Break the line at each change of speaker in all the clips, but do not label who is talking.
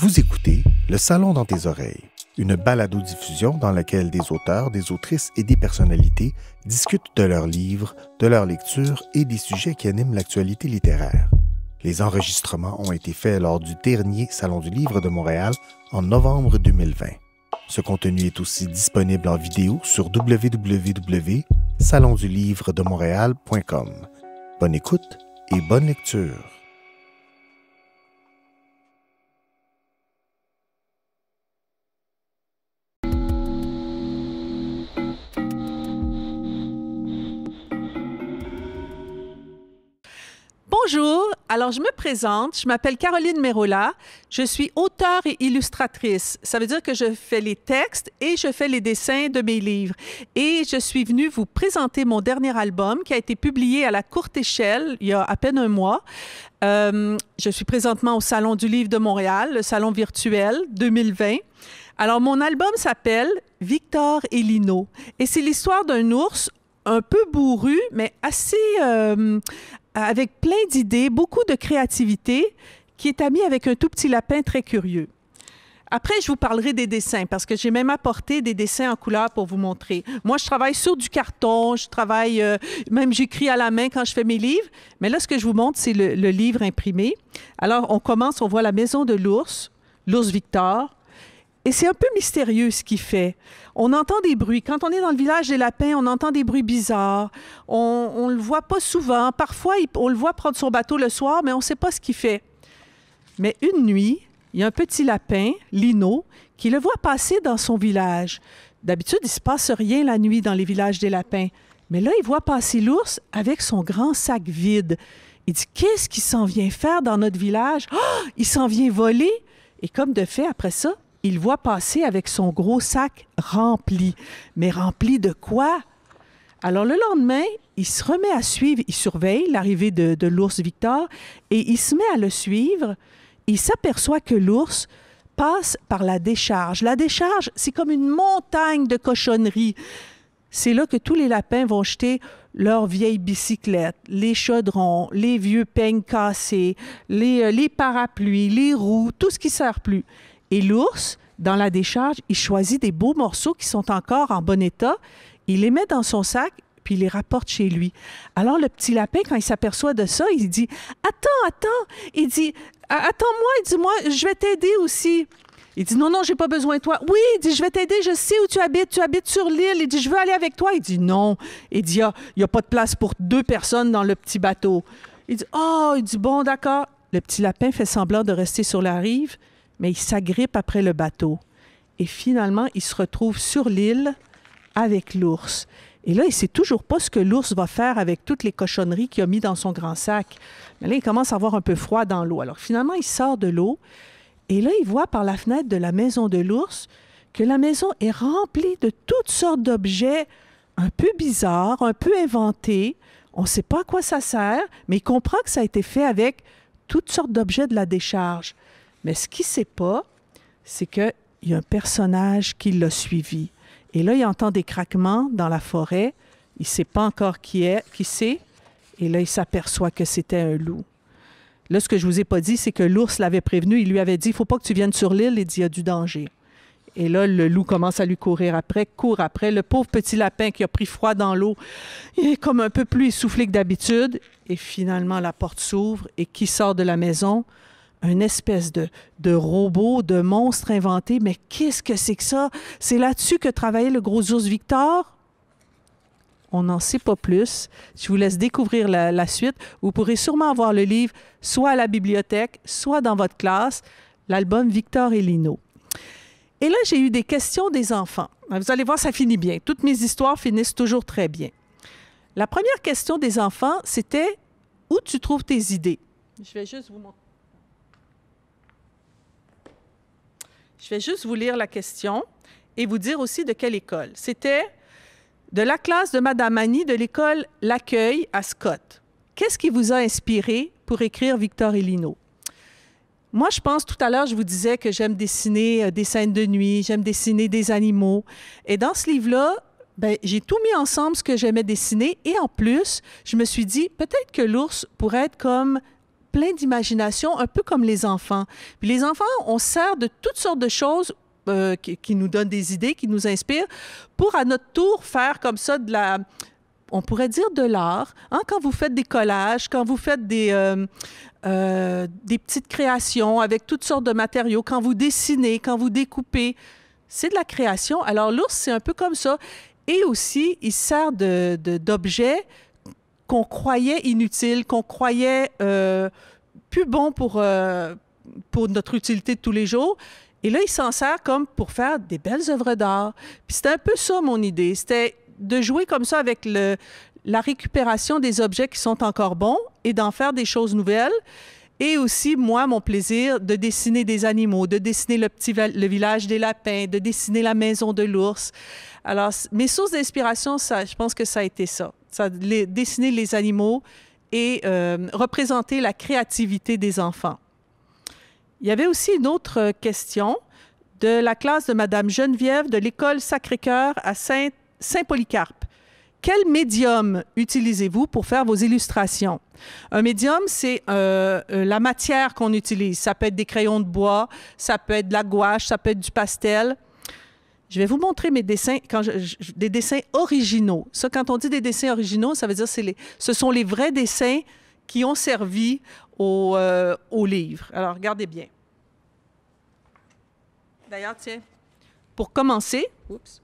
Vous écoutez Le Salon dans tes oreilles, une balado-diffusion dans laquelle des auteurs, des autrices et des personnalités discutent de leurs livres, de leurs lectures et des sujets qui animent l'actualité littéraire. Les enregistrements ont été faits lors du dernier Salon du Livre de Montréal en novembre 2020. Ce contenu est aussi disponible en vidéo sur www.salondulivredemontréal.com. Bonne écoute et bonne lecture. Bonjour, alors je me présente, je m'appelle Caroline Merola, je suis auteure et illustratrice. Ça veut dire que je fais les textes et je fais les dessins de mes livres. Et je suis venue vous présenter mon dernier album qui a été publié à la courte échelle il y a à peine un mois. Euh, je suis présentement au Salon du Livre de Montréal, le Salon virtuel 2020. Alors mon album s'appelle Victor et Lino et c'est l'histoire d'un ours un peu bourru, mais assez, euh, avec plein d'idées, beaucoup de créativité, qui est amie avec un tout petit lapin très curieux. Après, je vous parlerai des dessins parce que j'ai même apporté des dessins en couleur pour vous montrer. Moi, je travaille sur du carton, je travaille, euh, même j'écris à la main quand je fais mes livres. Mais là, ce que je vous montre, c'est le livre imprimé. Alors, on commence, on voit la maison de l'ours, l'ours Victor, c'est un peu mystérieux ce qu'il fait. On entend des bruits. Quand on est dans le village des lapins, on entend des bruits bizarres. On ne le voit pas souvent. Parfois, on le voit prendre son bateau le soir, mais on ne sait pas ce qu'il fait. Mais une nuit, il y a un petit lapin, Lino, qui le voit passer dans son village. D'habitude, il se passe rien la nuit dans les villages des lapins. Mais là, il voit passer l'ours avec son grand sac vide. Il dit Qu'est-ce qu'il s'en vient faire dans notre village ah! Il s'en vient voler. Et comme de fait, après ça, il voit passer avec son gros sac rempli. Mais rempli de quoi? Alors le lendemain, il se remet à suivre, il surveille l'arrivée de, l'ours Victor et il se met à le suivre. Il s'aperçoit que l'ours passe par la décharge. La décharge, c'est comme une montagne de cochonneries. C'est là que tous les lapins vont jeter leurs vieilles bicyclettes, les chaudrons, les vieux peignes cassés, les, euh, les parapluies, les roues, tout ce qui sert plus. Et l'ours, dans la décharge, il choisit des beaux morceaux qui sont encore en bon état, il les met dans son sac puis il les rapporte chez lui. Alors le petit lapin, quand il s'aperçoit de ça, il dit Attends, attends Il dit Attends-moi, dis Moi, je vais t'aider aussi. Il dit non, non, j'ai pas besoin de toi. Oui, il dit je vais t'aider, je sais où tu habites, tu habites sur l'île. Il dit je veux aller avec toi. Il dit non. Il dit ah, il y n'y a pas de place pour deux personnes dans le petit bateau. Il dit oh, il dit bon, d'accord. Le petit lapin fait semblant de rester sur la rive mais il s'agrippe après le bateau. Et finalement, il se retrouve sur l'île avec l'ours. Et là, il ne sait toujours pas ce que l'ours va faire avec toutes les cochonneries qu'il a mis dans son grand sac. Mais là, il commence à avoir un peu froid dans l'eau. Alors finalement, il sort de l'eau et là, il voit par la fenêtre de la maison de l'ours que la maison est remplie de toutes sortes d'objets un peu bizarres, un peu inventés. On ne sait pas à quoi ça sert, mais il comprend que ça a été fait avec toutes sortes d'objets de la décharge. Mais ce qu'il ne sait pas, c'est qu'il y a un personnage qui l'a suivi. Et là, il entend des craquements dans la forêt. Il ne sait pas encore qui est, qui c'est. Et là, il s'aperçoit que c'était un loup. Là, ce que je vous ai pas dit, c'est que l'ours l'avait prévenu. Il lui avait dit, il faut pas que tu viennes sur l'île. Il dit, il y a du danger. Et là, le loup commence à lui courir après, court après. Le pauvre petit lapin qui a pris froid dans l'eau, il est comme un peu plus essoufflé que d'habitude. Et finalement, la porte s'ouvre. Et qui sort de la maison? une espèce de, de robot, de monstre inventé. Mais qu'est-ce que c'est que ça? C'est là-dessus que travaillait le gros ours Victor? On n'en sait pas plus. Je vous laisse découvrir la, la, suite. Vous pourrez sûrement avoir le livre soit à la bibliothèque, soit dans votre classe, l'album Victor et Lino. Et là, j'ai eu des questions des enfants. Vous allez voir, ça finit bien. Toutes mes histoires finissent toujours très bien. La première question des enfants, c'était Où tu trouves tes idées? Je vais juste vous montrer. Je vais juste vous lire la question et vous dire aussi de quelle école. C'était de la classe de Madame Annie de l'école L'Accueil à Scott. Qu'est-ce qui vous a inspiré pour écrire Victor et Lino? Moi, je pense, tout à l'heure, je vous disais que j'aime dessiner euh, des scènes de nuit, j'aime dessiner des animaux. Et dans ce livre-là, ben, j'ai tout mis ensemble ce que j'aimais dessiner. Et en plus, je me suis dit, peut-être que l'ours pourrait être comme plein d'imagination, un peu comme les enfants. Puis les enfants, on sert de toutes sortes de choses euh, qui, nous donnent des idées, qui nous inspirent, pour à notre tour faire comme ça de la... On pourrait dire de l'art. Hein, quand vous faites des collages, quand vous faites des, euh, euh, des petites créations avec toutes sortes de matériaux, quand vous dessinez, quand vous découpez, c'est de la création. Alors l'ours, c'est un peu comme ça. Et aussi, il sert d'objet de, qu'on croyait inutile, qu'on croyait euh, plus bon pour, euh, pour notre utilité de tous les jours. Et là, il s'en sert comme pour faire des belles œuvres d'art. Puis c'était un peu ça mon idée. C'était de jouer comme ça avec le, la récupération des objets qui sont encore bons et d'en faire des choses nouvelles. Et aussi, moi, mon plaisir de dessiner des animaux, de dessiner le petit le village des lapins, de dessiner la maison de l'ours. Alors, mes sources d'inspiration, ça, je pense que ça a été ça. Ça, dessiner les animaux et euh, représenter la créativité des enfants. Il y avait aussi une autre question de la classe de Madame Geneviève de l'école Sacré-Cœur à Saint, Saint polycarpe Quel médium utilisez-vous pour faire vos illustrations? Un médium, c'est euh, la matière qu'on utilise. Ça peut être des crayons de bois, ça peut être de la gouache, ça peut être du pastel. Je vais vous montrer mes dessins, quand des dessins originaux. Ça, quand on dit des dessins originaux, ça veut dire que les, ce sont les vrais dessins qui ont servi au, euh, au livre. Alors, regardez bien. D'ailleurs, tiens, pour commencer, oups,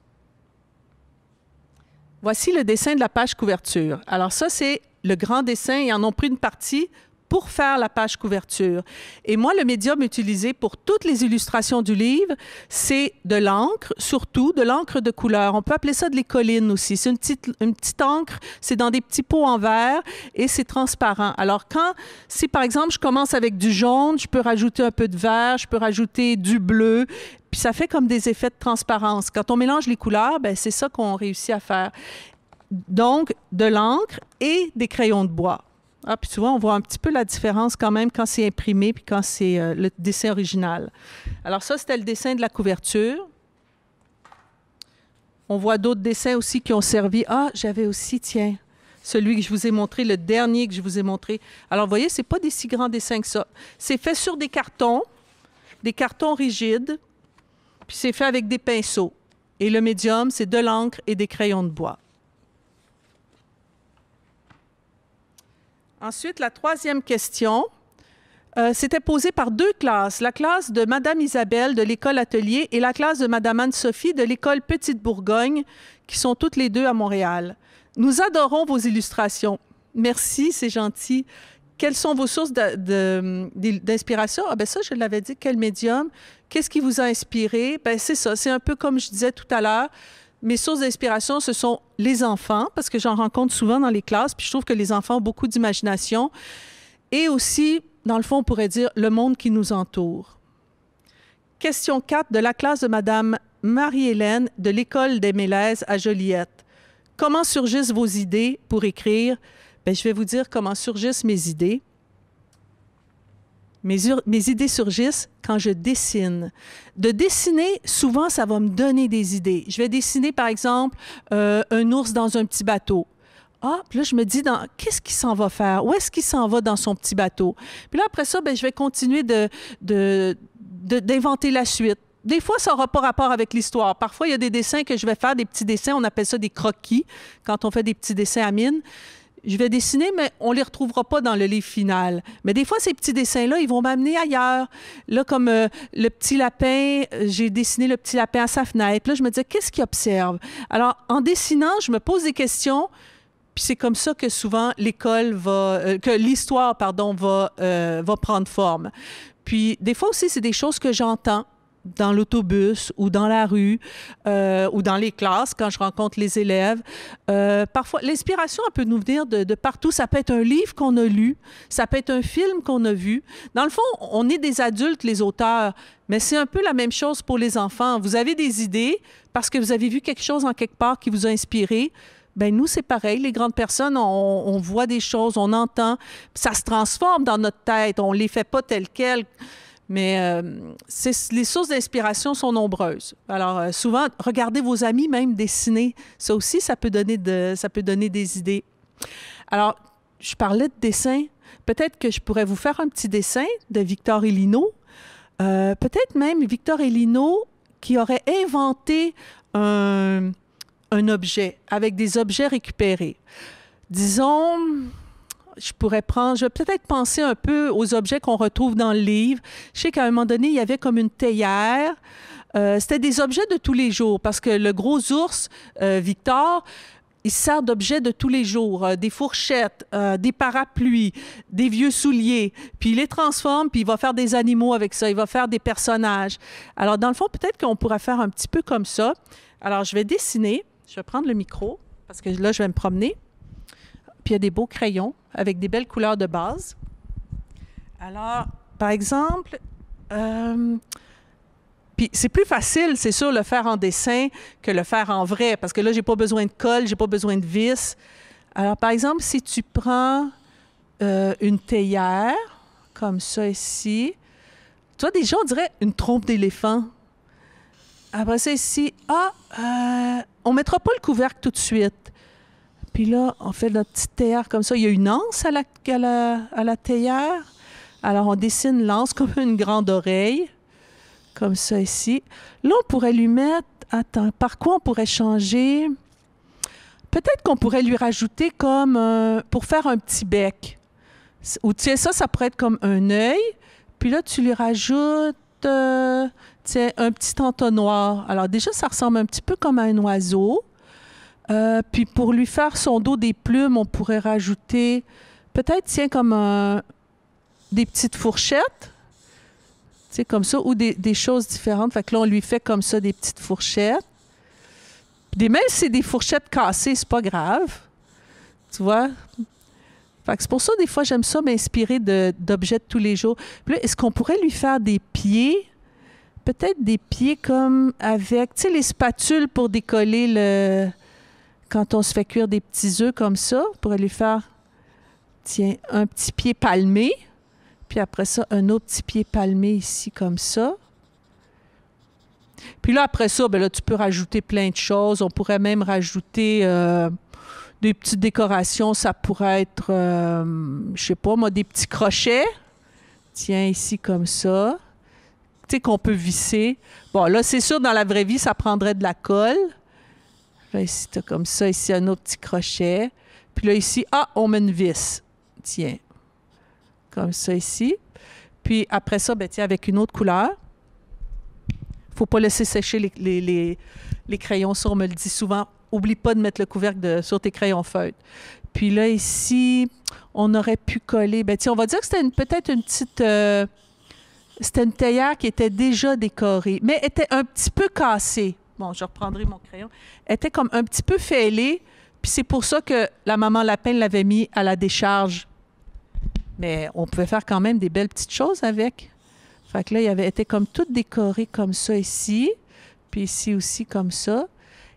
voici le dessin de la page couverture. Alors ça, c'est le grand dessin. Ils en ont pris une partie pour faire la page couverture. Et moi, le médium utilisé pour toutes les illustrations du livre, c'est de l'encre, surtout de l'encre de couleur. On peut appeler ça de l'écoline aussi. C'est une petite, une petite encre, c'est dans des petits pots en verre et c'est transparent. Alors quand, si par exemple je commence avec du jaune, je peux rajouter un peu de vert, je peux rajouter du bleu, puis ça fait comme des effets de transparence. Quand on mélange les couleurs, ben, c'est ça qu'on réussit à faire. Donc, de l'encre et des crayons de bois. Ah, puis vois, on voit un petit peu la différence quand même quand c'est imprimé puis quand c'est euh, le dessin original. Alors ça, c'était le dessin de la couverture. On voit d'autres dessins aussi qui ont servi. Ah, j'avais aussi, tiens, celui que je vous ai montré, le dernier que je vous ai montré. Alors, vous voyez, ce n'est pas des si grands dessins que ça. C'est fait sur des cartons, des cartons rigides, puis c'est fait avec des pinceaux. Et le médium, c'est de l'encre et des crayons de bois. Ensuite, la troisième question, euh, c'était posée par deux classes, la classe de Madame Isabelle de l'école Atelier et la classe de Madame Anne-Sophie de l'école Petite Bourgogne, qui sont toutes les deux à Montréal. Nous adorons vos illustrations. Merci, c'est gentil. Quelles sont vos sources d'inspiration? Ah ben ça, je l'avais dit, quel médium? Qu'est-ce qui vous a inspiré? Ben c'est ça, c'est un peu comme je disais tout à l'heure, mes sources d'inspiration, ce sont les enfants, parce que j'en rencontre souvent dans les classes, puis je trouve que les enfants ont beaucoup d'imagination. Et aussi, dans le fond, on pourrait dire le monde qui nous entoure. Question 4 de la classe de Madame Marie-Hélène de l'École des Mélèzes à Joliette. Comment surgissent vos idées pour écrire? Bien, je vais vous dire comment surgissent mes idées. Mes, idées surgissent quand je dessine. De dessiner, souvent, ça va me donner des idées. Je vais dessiner, par exemple, euh, un ours dans un petit bateau. Ah, puis là, je me dis, qu'est-ce qu'il s'en va faire? Où est-ce qu'il s'en va dans son petit bateau? Puis là, après ça, ben, je vais continuer de, d'inventer la suite. Des fois, ça n'aura pas rapport avec l'histoire. Parfois, il y a des dessins que je vais faire, des petits dessins, on appelle ça des croquis, quand on fait des petits dessins à mine je vais dessiner, mais on les retrouvera pas dans le livre final. Mais des fois, ces petits dessins-là, ils vont m'amener ailleurs. Là, comme euh, le petit lapin, euh, j'ai dessiné le petit lapin à sa fenêtre. Là, je me disais, qu'est-ce qu'il observe? Alors, en dessinant, je me pose des questions. Puis c'est comme ça que souvent l'école va, euh, que l'histoire, pardon, va, va prendre forme. Puis des fois aussi, c'est des choses que j'entends dans l'autobus ou dans la rue euh, ou dans les classes quand je rencontre les élèves. Euh, parfois, l'inspiration, peut nous venir de, partout. Ça peut être un livre qu'on a lu, ça peut être un film qu'on a vu. Dans le fond, on est des adultes, les auteurs, mais c'est un peu la même chose pour les enfants. Vous avez des idées parce que vous avez vu quelque chose en quelque part qui vous a inspiré. Ben nous, c'est pareil. Les grandes personnes, on, voit des choses, on entend, ça se transforme dans notre tête. On les fait pas telles quelles. Mais euh, les sources d'inspiration sont nombreuses. Alors euh, souvent, regardez vos amis même dessiner. Ça aussi, ça peut donner, des idées. Alors, je parlais de dessin. Peut-être que je pourrais vous faire un petit dessin de Victor Elino. Euh, peut-être même Victor Elino qui aurait inventé un objet avec des objets récupérés. Disons, je pourrais prendre, je vais peut-être penser un peu aux objets qu'on retrouve dans le livre. Je sais qu'à un moment donné, il y avait comme une théière. Euh, c'était des objets de tous les jours parce que le gros ours, euh, Victor, il sert d'objets de tous les jours, euh, des fourchettes, des parapluies, des vieux souliers, puis il les transforme, puis il va faire des animaux avec ça, il va faire des personnages. Alors, dans le fond, peut-être qu'on pourrait faire un petit peu comme ça. Alors, je vais dessiner, je vais prendre le micro, parce que là, je vais me promener. Puis il y a des beaux crayons avec des belles couleurs de base. Alors, par exemple, euh, puis c'est plus facile, c'est sûr, le faire en dessin que le faire en vrai, parce que là, j'ai pas besoin de colle, j'ai pas besoin de vis. Alors, par exemple, si tu prends euh, une théière, comme ça ici, tu vois, des gens diraient une trompe d'éléphant. Après ça, ici, ah, ne euh, on mettra pas le couvercle tout de suite. Puis là, on fait notre petite théière comme ça. Il y a une anse à la, à la, théière. Alors, on dessine l'anse comme une grande oreille, comme ça ici. Là, on pourrait lui mettre... Attends, par quoi on pourrait changer? Peut-être qu'on pourrait lui rajouter comme... pour faire un petit bec. Ou tu sais, ça, ça pourrait être comme un œil. Puis là, tu lui rajoutes... Euh, un petit entonnoir. Alors déjà, ça ressemble un petit peu comme un oiseau. Euh, puis pour lui faire son dos des plumes, on pourrait rajouter peut-être, tiens, comme euh, des petites fourchettes, tu sais, comme ça, ou des, choses différentes. Fait que là, on lui fait comme ça des petites fourchettes. Des, même c'est des fourchettes cassées, c'est pas grave. Tu vois? Fait que c'est pour ça, des fois, j'aime ça m'inspirer d'objets de, tous les jours. Puis est-ce qu'on pourrait lui faire des pieds? Peut-être des pieds comme avec, tu sais, les spatules pour décoller le, quand on se fait cuire des petits œufs comme ça, pour pourrait faire, tiens, un petit pied palmé, puis après ça, un autre petit pied palmé ici comme ça. Puis là, après ça, ben là, tu peux rajouter plein de choses. On pourrait même rajouter euh, des petites décorations. Ça pourrait être, euh, je sais pas, moi, des petits crochets. Tiens, ici comme ça. Tu sais, qu'on peut visser. Bon, là, c'est sûr, dans la vraie vie, ça prendrait de la colle ici, comme ça. Ici, un autre petit crochet. Puis là, ici, ah, on met une vis. Tiens. Comme ça, ici. Puis après ça, ben, tiens, avec une autre couleur. Faut pas laisser sécher les, crayons. Ça, on me le dit souvent. Oublie pas de mettre le couvercle sur tes crayons feuilles. Puis là, ici, on aurait pu coller. Ben, tiens, on va dire que c'était peut-être une petite. Euh, c'était une théière qui était déjà décorée, mais était un petit peu cassée bon, je reprendrai mon crayon, était comme un petit peu fêlée, puis c'est pour ça que la maman Lapin l'avait mis à la décharge. Mais on pouvait faire quand même des belles petites choses avec. Fait que là, il avait été comme tout décoré comme ça ici, puis ici aussi comme ça.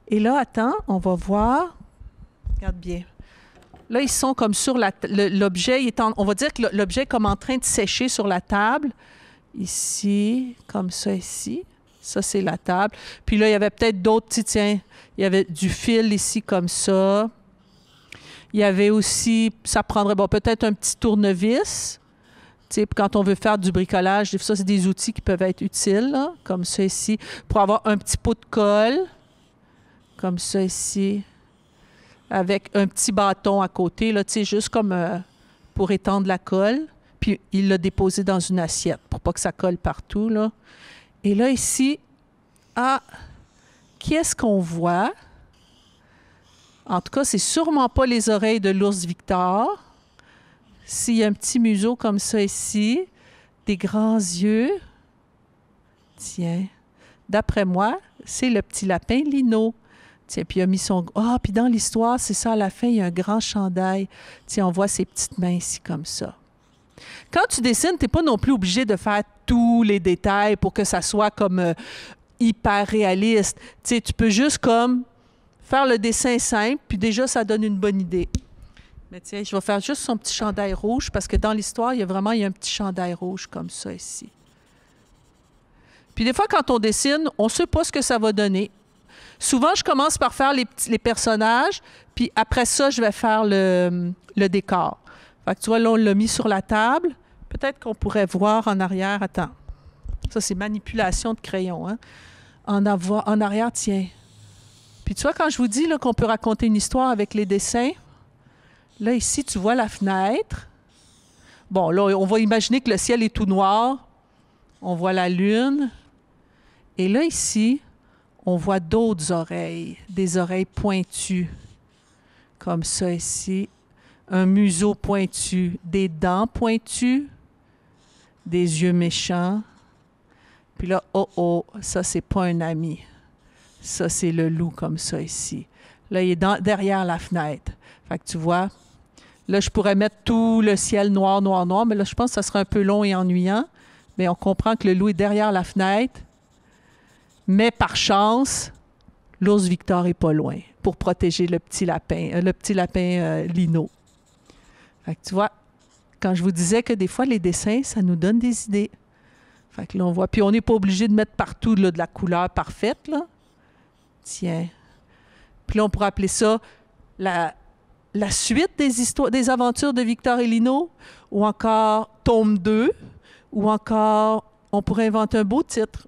Et là, attends, on va voir. Regarde bien. Là, ils sont comme sur L'objet, on va dire que l'objet est comme en train de sécher sur la table. Ici, comme ça, ici. Ça, c'est la table. Puis là, il y avait peut-être d'autres petits, tiens, il y avait du fil ici comme ça. Il y avait aussi, ça prendrait bon, peut-être un petit tournevis. sais, quand on veut faire du bricolage, ça, c'est des outils qui peuvent être utiles, comme ça ici, pour avoir un petit pot de colle, comme ça ici, avec un petit bâton à côté, là, juste comme euh, pour étendre la colle. Puis il l'a déposé dans une assiette pour pas que ça colle partout. Là. Et là, ici, ah, quest ce qu'on voit? En tout cas, c'est sûrement pas les oreilles de l'ours Victor. S'il y a un petit museau comme ça ici, des grands yeux. Tiens, d'après moi, c'est le petit lapin Lino. Tiens, puis il a mis son... Ah, puis dans l'histoire, c'est ça, à la fin, il y a un grand chandail. Tiens, on voit ses petites mains ici comme ça. Quand tu dessines, tu n'es pas non plus obligé de faire tous les détails pour que ça soit comme euh, hyper réaliste. Tu tu peux juste comme faire le dessin simple, puis déjà, ça donne une bonne idée. Mais tiens, je vais faire juste son petit chandail rouge parce que dans l'histoire, il y a vraiment un petit chandail rouge comme ça ici. Puis des fois, quand on dessine, on ne sait pas ce que ça va donner. Souvent, je commence par faire les, personnages, puis après ça, je vais faire le décor. Fait tu vois, là, on l'a mis sur la table. Peut-être qu'on pourrait voir en arrière, attends. Ça, c'est manipulation de crayon. Hein? En, avoir, en arrière, tiens. Puis tu vois, quand je vous dis qu'on peut raconter une histoire avec les dessins, là, ici, tu vois la fenêtre. Bon, là, on va imaginer que le ciel est tout noir. On voit la lune. Et là, ici, on voit d'autres oreilles, des oreilles pointues, comme ça ici un museau pointu, des dents pointues, des yeux méchants. Puis là, oh oh, ça c'est pas un ami. Ça c'est le loup comme ça ici. Là, il est derrière la fenêtre. Fait que tu vois, là, je pourrais mettre tout le ciel noir, noir, noir, mais là, je pense que ça serait un peu long et ennuyant. Mais on comprend que le loup est derrière la fenêtre. Mais par chance, l'ours Victor est pas loin pour protéger le petit lapin, euh, le petit lapin euh, Lino. Fait tu vois, quand je vous disais que des fois, les dessins, ça nous donne des idées. Fait que là, on voit. Puis on n'est pas obligé de mettre partout de la couleur parfaite, là. Tiens. Puis là, on pourrait appeler ça la, suite des histoires, des aventures de Victor et Lino, ou encore Tome 2, ou encore on pourrait inventer un beau titre.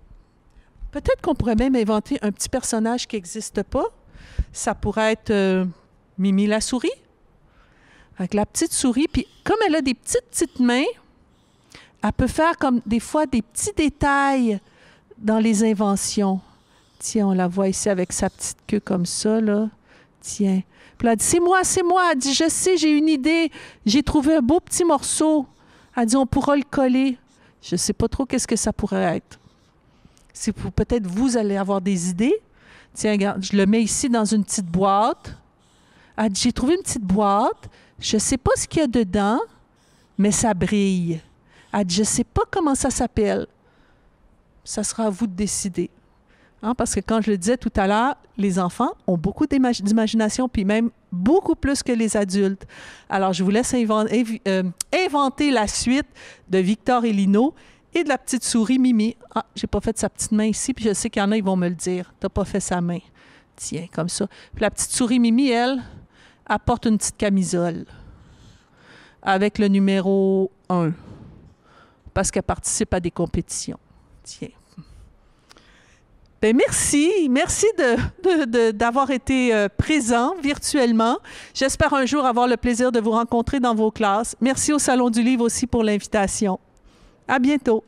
Peut-être qu'on pourrait même inventer un petit personnage qui n'existe pas. Ça pourrait être euh, Mimi la souris. Avec la petite souris, puis comme elle a des petites, petites mains, elle peut faire comme des fois des petits détails dans les inventions. Tiens, on la voit ici avec sa petite queue comme ça, là. Tiens. Puis elle dit, c'est moi, c'est moi. Elle dit, je sais, j'ai une idée. J'ai trouvé un beau petit morceau. Elle dit, on pourra le coller. Je ne sais pas trop qu'est-ce que ça pourrait être. C'est peut-être vous allez avoir des idées. Tiens, je le mets ici dans une petite boîte j'ai trouvé une petite boîte, je ne sais pas ce qu'il y a dedans, mais ça brille. Elle je ne sais pas comment ça s'appelle. Ça sera à vous de décider. Hein, parce que quand je le disais tout à l'heure, les enfants ont beaucoup d'imagination, puis même beaucoup plus que les adultes. Alors, je vous laisse euh, inventer, la suite de Victor et Lino et de la petite souris Mimi. Ah, j'ai pas fait sa petite main ici, puis je sais qu'il y en a, ils vont me le dire. Tu T'as pas fait sa main. Tiens, comme ça. Puis la petite souris Mimi, elle, apporte une petite camisole avec le numéro 1 parce qu'elle participe à des compétitions. Tiens. Bien, merci. Merci d'avoir de, été euh, présent virtuellement. J'espère un jour avoir le plaisir de vous rencontrer dans vos classes. Merci au Salon du Livre aussi pour l'invitation. À bientôt.